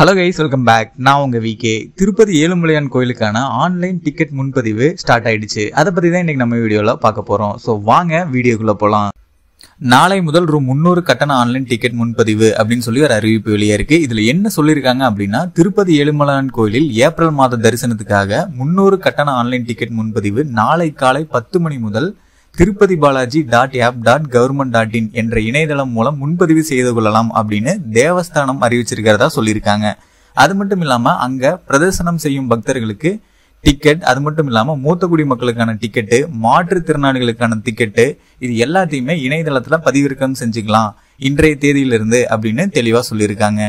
hello guys welcome back நான் உங்கள் விகே திருப்பதி ஏழுமலையான் கோயிலுக்கான ஆன்லைன் டிக்கெட் முன்பதிவு ஸ்டார்ட் ஆயிடுச்சு அதை பற்றி தான் இன்றைக்கி நம்ம வீடியோல பார்க்க போகிறோம் ஸோ வாங்க வீடியோக்குள்ளே போகலாம் நாளை முதல் ரூ முன்னூறு கட்டண ஆன்லைன் டிக்கெட் முன்பதிவு அப்படின்னு சொல்லி ஒரு அறிவிப்பு வெளியே இருக்கு இதுல என்ன சொல்லியிருக்காங்க அப்படின்னா திருப்பதி ஏழுமலையான் கோயிலில் ஏப்ரல் மாத தரிசனத்துக்காக முன்னூறு கட்டண ஆன்லைன் டிக்கெட் முன்பதிவு நாளை காலை பத்து மணி முதல் Tirupati Balaji dot ap dot government dot in என்ற இணையதளம் மூலம் முன்பதிவு செய்து கொள்ளலாம் அப்படின்னு தேவஸ்தானம் அறிவிச்சிருக்கிறதா சொல்லியிருக்காங்க அது மட்டும் இல்லாம அங்க பிரதர்சனம் செய்யும் பக்தர்களுக்கு டிக்கெட் அது மட்டும் இல்லாமல் குடி மக்களுக்கான டிக்கெட்டு மாற்றுத்திறனாளிகளுக்கான டிக்கெட்டு இது எல்லாத்தையுமே இணையதளத்தில் பதிவிறக்கம் செஞ்சுக்கலாம் இன்றைய தேதியிலிருந்து அப்படின்னு தெளிவாக சொல்லியிருக்காங்க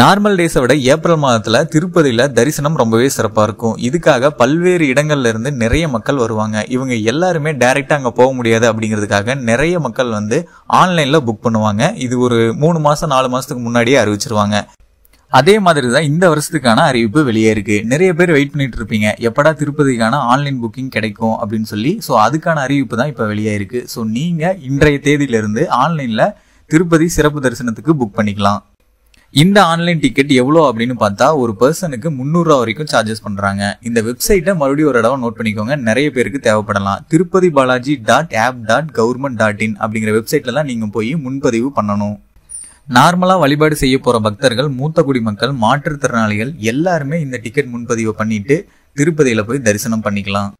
நார்மல் டேஸை விட ஏப்ரல் மாதத்தில் திருப்பதியில் தரிசனம் ரொம்பவே சிறப்பாக இருக்கும் இதுக்காக பல்வேறு இடங்கள்ல இருந்து நிறைய மக்கள் வருவாங்க இவங்க எல்லாருமே டைரெக்டாக அங்கே போக முடியாது அப்படிங்கிறதுக்காக நிறைய மக்கள் வந்து ஆன்லைனில் புக் பண்ணுவாங்க இது ஒரு மூணு மாதம் நாலு மாதத்துக்கு முன்னாடியே அறிவிச்சிருவாங்க அதே மாதிரி தான் இந்த வருஷத்துக்கான அறிவிப்பு வெளியே இருக்கு நிறைய பேர் வெயிட் பண்ணிட்டு இருப்பீங்க எப்படா திருப்பதிக்கான ஆன்லைன் புக்கிங் கிடைக்கும் அப்படின்னு சொல்லி ஸோ அதுக்கான அறிவிப்பு தான் இப்போ வெளியே இருக்கு ஸோ நீங்கள் இன்றைய தேதியிலிருந்து ஆன்லைனில் திருப்பதி சிறப்பு தரிசனத்துக்கு புக் பண்ணிக்கலாம் இந்த ஆன்லைன் டிக்கெட் எவ்வளோ அப்படின்னு பார்த்தா ஒரு பர்சனுக்கு முந்நூறுரூவா வரைக்கும் சார்ஜஸ் பண்ணுறாங்க இந்த வெப்சைட்டை மறுபடியும் ஒரு இடம் நோட் பண்ணிக்கோங்க நிறைய பேருக்கு தேவைப்படலாம் Tirupati Balaji dot ap dot government dot in அப்படிங்கிற வெப்சைட்லலாம் நீங்கள் போய் முன்பதிவு பண்ணணும் நார்மலாக வழிபாடு செய்ய போகிற பக்தர்கள் மூத்த குடிமக்கள் மாற்றுத்திறனாளிகள் எல்லாருமே இந்த டிக்கெட் முன்பதிவு பண்ணிட்டு திருப்பதியில் போய் தரிசனம் பண்ணிக்கலாம்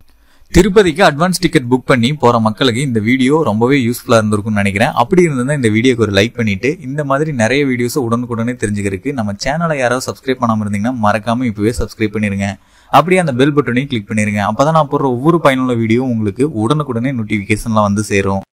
திருப்பதிக்கு அட்வான்ஸ் டிக்கெட் புக் பண்ணி போற மக்களுக்கு இந்த வீடியோ ரொம்பவே யூஸ்ஃபுல்லா இருந்திருக்கும்னு நினைக்கிறேன் அப்படி இருந்தா இந்த வீடியோக்கு ஒரு லைக் பண்ணிட்டு இந்த மாதிரி நிறைய வீடியோஸ் உடனுக்குடனே தெரிஞ்சுக்கிறதுக்கு நம்ம சேனலை யாராவது சப்ஸ்கிரைப் பண்ணாம இருந்தீங்கன்னா மறக்காம இப்பவே சப்ஸ்கிரைப் பண்ணிருங்க அப்படியே அந்த பெல் பட்டனையும் கிளிக் பண்ணிருங்க அப்பதான் நான் போடுற ஒவ்வொரு பயனுள்ள வீடியோ உங்களுக்கு உடனுக்குடனே நோட்டிபிகேஷன்லாம் வந்து சேரும்